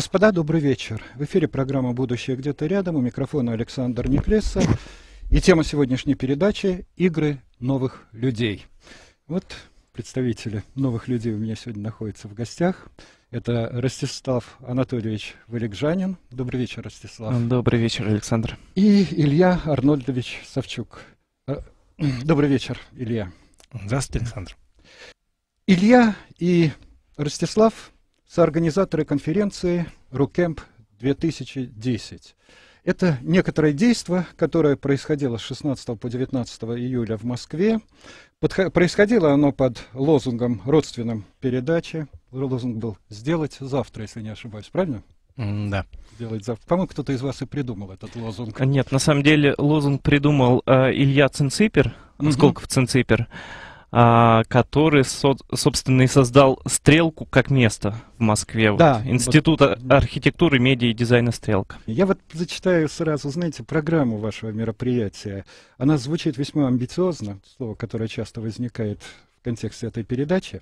Господа, добрый вечер. В эфире программа «Будущее где-то рядом». У микрофона Александр Неклесса. И тема сегодняшней передачи – игры новых людей. Вот представители новых людей у меня сегодня находятся в гостях. Это Ростислав Анатольевич Валикжанин. Добрый вечер, Ростислав. Добрый вечер, Александр. И Илья Арнольдович Савчук. А, добрый вечер, Илья. Здравствуйте, Александр. Илья и Ростислав соорганизаторы конференции «Рукемп 2010». Это некоторое действие, которое происходило с 16 по 19 июля в Москве. Подхо происходило оно под лозунгом родственным передачи. Лозунг был «Сделать завтра», если не ошибаюсь, правильно? да. Делать завтра. По-моему, кто-то из вас и придумал этот лозунг. Нет, на самом деле лозунг придумал э, Илья Цинципер, Сколково mm -hmm. Цинципер. А, который, собственно, и создал «Стрелку» как место в Москве. Да. Вот, Институт вот. А-, архитектуры, медиа и дизайна «Стрелка». Я вот зачитаю сразу, знаете, программу вашего мероприятия. Она звучит весьма амбициозно, слово, которое часто возникает в контексте этой передачи.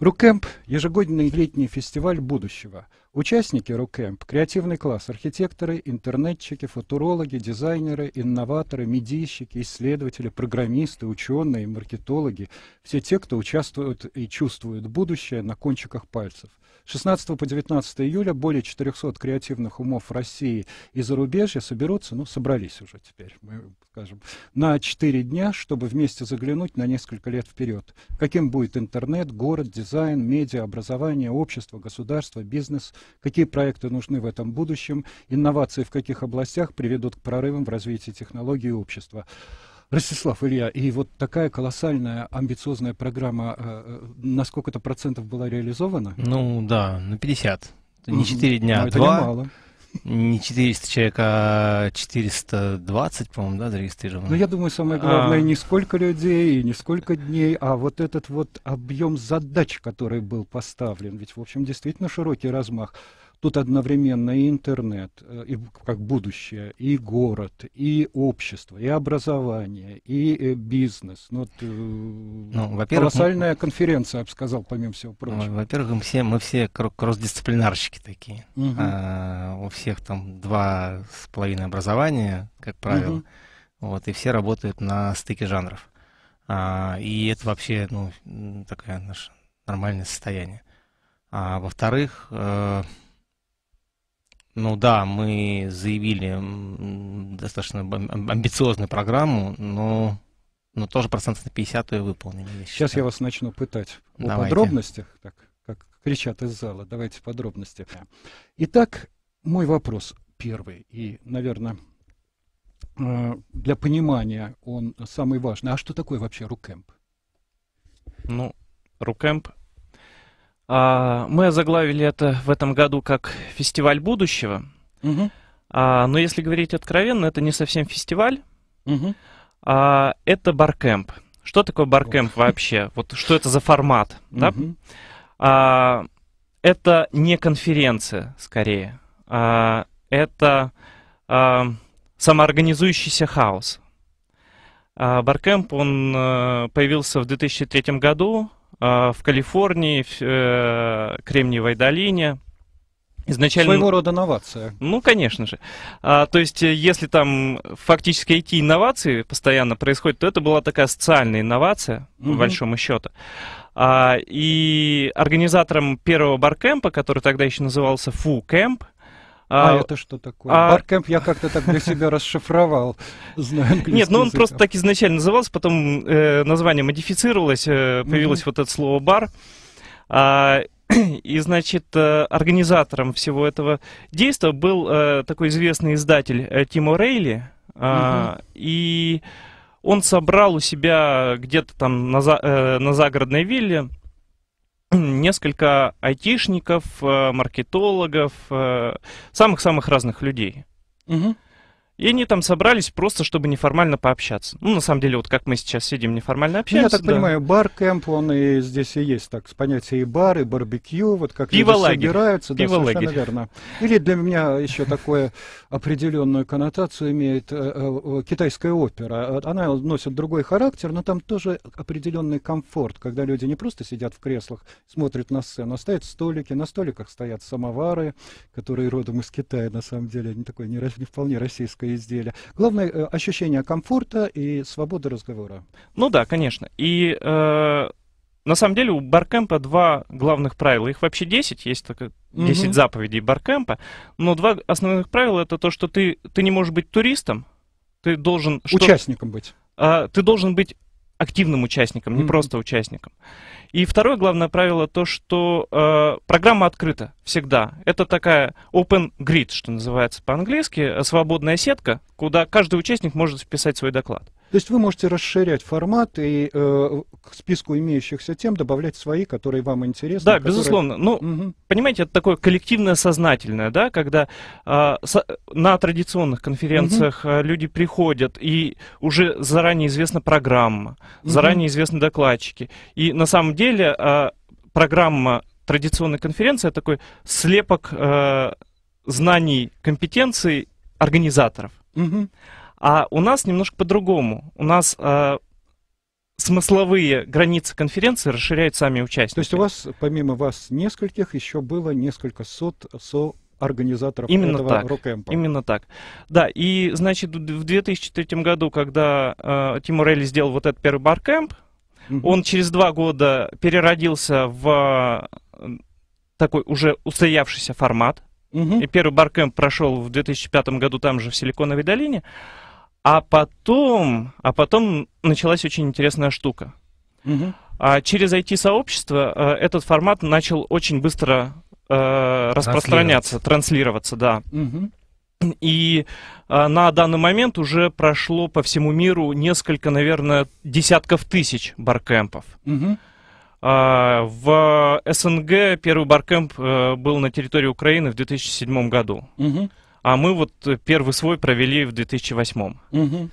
«Рукэмп» — ежегодный летний фестиваль будущего — Участники Рукэмп – креативный класс, архитекторы, интернетчики, футурологи, дизайнеры, инноваторы, медийщики, исследователи, программисты, ученые, маркетологи – все те, кто участвует и чувствует будущее на кончиках пальцев. 16 по 19 июля более 400 креативных умов России и зарубежья соберутся, ну, собрались уже теперь, мы скажем, на 4 дня, чтобы вместе заглянуть на несколько лет вперед. Каким будет интернет, город, дизайн, медиа, образование, общество, государство, бизнес – какие проекты нужны в этом будущем, инновации в каких областях приведут к прорывам в развитии технологий и общества. Ростислав Илья, и вот такая колоссальная амбициозная программа, э, э на сколько-то процентов была реализована? Ну да, на 50. Не 4 дня, а 2. Ну, это немало. Не 400 человек, а 420, по-моему, да, зарегистрировано? Ну, я думаю, самое главное а... не сколько людей, не сколько дней, а вот этот вот объем задач, который был поставлен. Ведь, в общем, действительно широкий размах. Тут одновременно и интернет, э, и как будущее, и город, и общество, и образование, и э, бизнес. Ну, вот, э, ну, во-первых, колоссальная конференция, я бы сказал, помимо всего прочего. Ну, во-первых, мы все, мы все кросс-дисциплинарщики такие. Угу. А, у всех там два с половиной образования, как правило. Угу. Вот, и все работают на стыке жанров. А, и это вообще ну, такое наше нормальное состояние. А во-вторых, э, ну да, мы заявили достаточно амбициозную программу, но, но тоже процентов на 50 ее выполнили. Я Сейчас я вас начну пытать Давайте. о подробностях, так, как кричат из зала. Давайте подробности. Итак, мой вопрос первый и, наверное, э, для понимания он самый важный. А что такое вообще Рукэмп? Ну, Рукэмп а, мы заглавили это в этом году как фестиваль будущего. Угу. Но если говорить откровенно, это не совсем фестиваль. Угу. Это баркэмп. Что такое баркэмп вообще? Вот что это за формат? Да? Угу. А, это не конференция, скорее. А, это а, самоорганизующийся хаос. Баркэмп, он э, появился в 2003 году Э, в Калифорнии, в э, Кремниевой долине. Изначально... Своего рода новация. Ну, конечно же. А, то есть, э, если там фактически эти инновации постоянно происходят, то это была такая социальная инновация, угу. по большому счету. А, и организатором первого баркэмпа, который тогда еще назывался Фу Кэмп, а, а это что такое? А... Баркэмп я как-то так для себя расшифровал. Нет, но ну он просто так изначально назывался, потом э, название модифицировалось, э, появилось вот это слово «бар». А, и, значит, э, организатором всего этого действия был такой известный издатель э, Тимо Рейли. А, и он собрал у себя где-то там на загородной вилле несколько айтишников, э, маркетологов, э, самых-самых разных людей. Угу. И они там собрались просто, чтобы неформально пообщаться. Ну, на самом деле, вот как мы сейчас сидим, неформально ну, общаемся. я так да. понимаю, бар кемп он и здесь и есть, так, с понятия и бар, и барбекю, вот как Пиво люди лагерь. собираются. Пиво да, лагерь. совершенно верно. Или для меня еще такое определенную коннотацию имеет э, э, э, китайская опера. Она носит другой характер, но там тоже определенный комфорт, когда люди не просто сидят в креслах, смотрят на сцену, а стоят столики, на столиках стоят самовары, которые родом из Китая, на самом деле, не такой не, вполне российское пластиковые изделия. Главное, э, ощущение комфорта и свободы разговора. Ну да, конечно. И э, на самом деле у Баркэмпа два главных правила. Их вообще 10, есть только 10 угу. заповедей Баркэмпа. Но два основных правила это то, что ты, ты не можешь быть туристом, ты должен... Что... Участником быть. А, ты должен быть активным участником, не mm-hmm. просто участником. И второе главное правило то, что э, программа открыта всегда. Это такая open grid, что называется по-английски, э, свободная сетка, куда каждый участник может вписать свой доклад. То есть вы можете расширять формат и э, к списку имеющихся тем добавлять свои, которые вам интересны. Да, которые... безусловно. Ну, угу. понимаете, это такое коллективное сознательное, да, когда э, со, на традиционных конференциях угу. люди приходят и уже заранее известна программа, угу. заранее известны докладчики. И на самом деле э, программа традиционной конференции это такой слепок э, знаний, компетенций организаторов. Угу. А у нас немножко по-другому. У нас э, смысловые границы конференции расширяют сами участники. То есть у вас, помимо вас, нескольких, еще было несколько сот со организаторов Именно этого так. рок-эмпа. Именно так. Да, и, значит, в 2003 году, когда э, Тимур Элли сделал вот этот первый баркэмп, угу. он через два года переродился в э, такой уже устоявшийся формат. Угу. И первый баркэмп прошел в 2005 году там же, в Силиконовой долине. А потом, а потом началась очень интересная штука. Угу. через IT-сообщество э, этот формат начал очень быстро э, распространяться, транслироваться, да. Угу. И э, на данный момент уже прошло по всему миру несколько, наверное, десятков тысяч баркемпов. Угу. А, в СНГ первый баркемп был на территории Украины в 2007 году. Угу. А мы вот э, первый свой провели в 2008. Угу.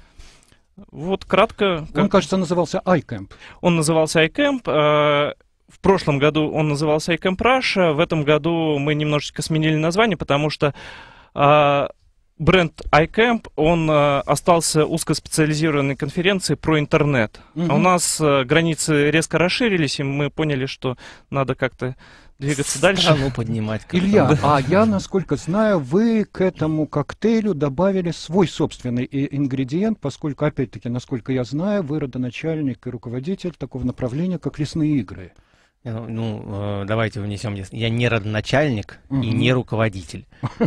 Вот кратко... Как... Он, кажется, назывался iCamp. Он назывался iCamp. Э, в прошлом году он назывался iCamp Russia. В этом году мы немножечко сменили название, потому что э, бренд iCamp, он э, остался узкоспециализированной конференцией про интернет. Угу. А у нас э, границы резко расширились, и мы поняли, что надо как-то двигаться дальше. Страну поднимать. Илья, а я, насколько знаю, вы к этому коктейлю добавили свой собственный ингредиент, поскольку, опять-таки, насколько я знаю, вы родоначальник и руководитель такого направления, как лесные игры. Э, ну, э, давайте внесем. Я не родоначальник угу. и не руководитель.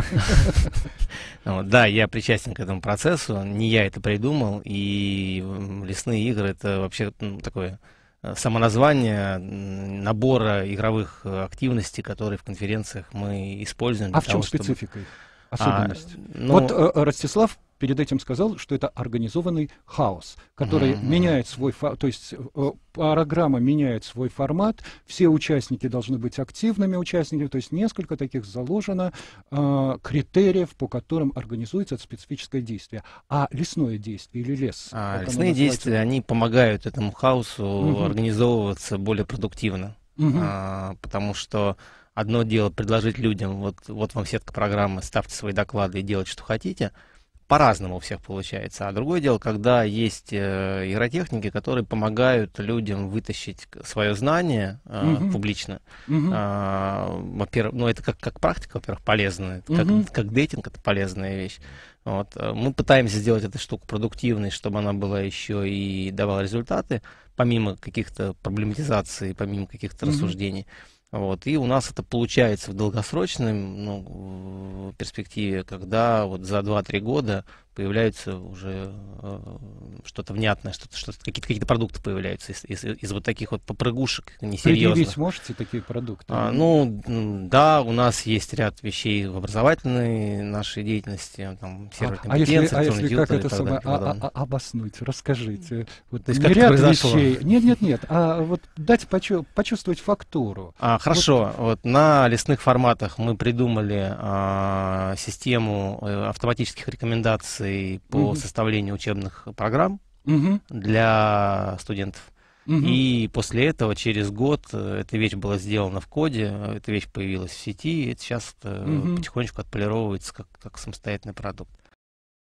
Да, я причастен к этому процессу. Не я это придумал. И лесные игры это вообще такое само э, самоназвание набора игровых э, активностей, которые в конференциях мы используем. А в чем того, специфика чтобы... их? А, Особенность. А, ну, вот э, Ростислав перед этим сказал, что это организованный хаос, который mm-hmm. меняет свой, то есть э, программа меняет свой формат, все участники должны быть активными участниками, то есть несколько таких заложено э, критериев, по которым организуется это специфическое действие. А лесное действие или лес? А, лесные действия, они помогают этому хаосу mm-hmm. организовываться более продуктивно, mm-hmm. а, потому что одно дело предложить людям, вот, вот вам сетка программы, ставьте свои доклады и делайте, что хотите – по-разному у всех получается. А другое дело, когда есть э, игротехники, которые помогают людям вытащить свое знание э, угу. публично. Угу. Э, во-первых, ну это как, как практика, во-первых, полезная. Угу. Как, как дейтинг это полезная вещь. Вот. Э, мы пытаемся сделать эту штуку продуктивной, чтобы она была еще и давала результаты, помимо каких-то проблематизаций, помимо каких-то угу. рассуждений. Вот. И у нас это получается в долгосрочной ну, перспективе, когда вот за 2-3 года появляются уже э, что-то внятное, что-то, что какие-то, какие-то продукты появляются из, из, из вот таких вот попрыгушек несерьезных. Предъявить можете такие продукты? А, ну, да, у нас есть ряд вещей в образовательной нашей деятельности, а, там, сервер а, а если, а если как это самое, а, а, а, обоснуть, расскажите. Вот, То есть, как ряд вещей. Нет, нет, нет, а вот дать почу, почувствовать фактуру. А, хорошо, вот. вот на лесных форматах мы придумали а, систему э, автоматических рекомендаций конференций по угу. составлению учебных программ угу. для студентов. Угу. И после этого, через год, э, эта вещь была сделана в коде, эта вещь появилась в сети, и сейчас угу. Э, потихонечку отполировывается как, как самостоятельный продукт.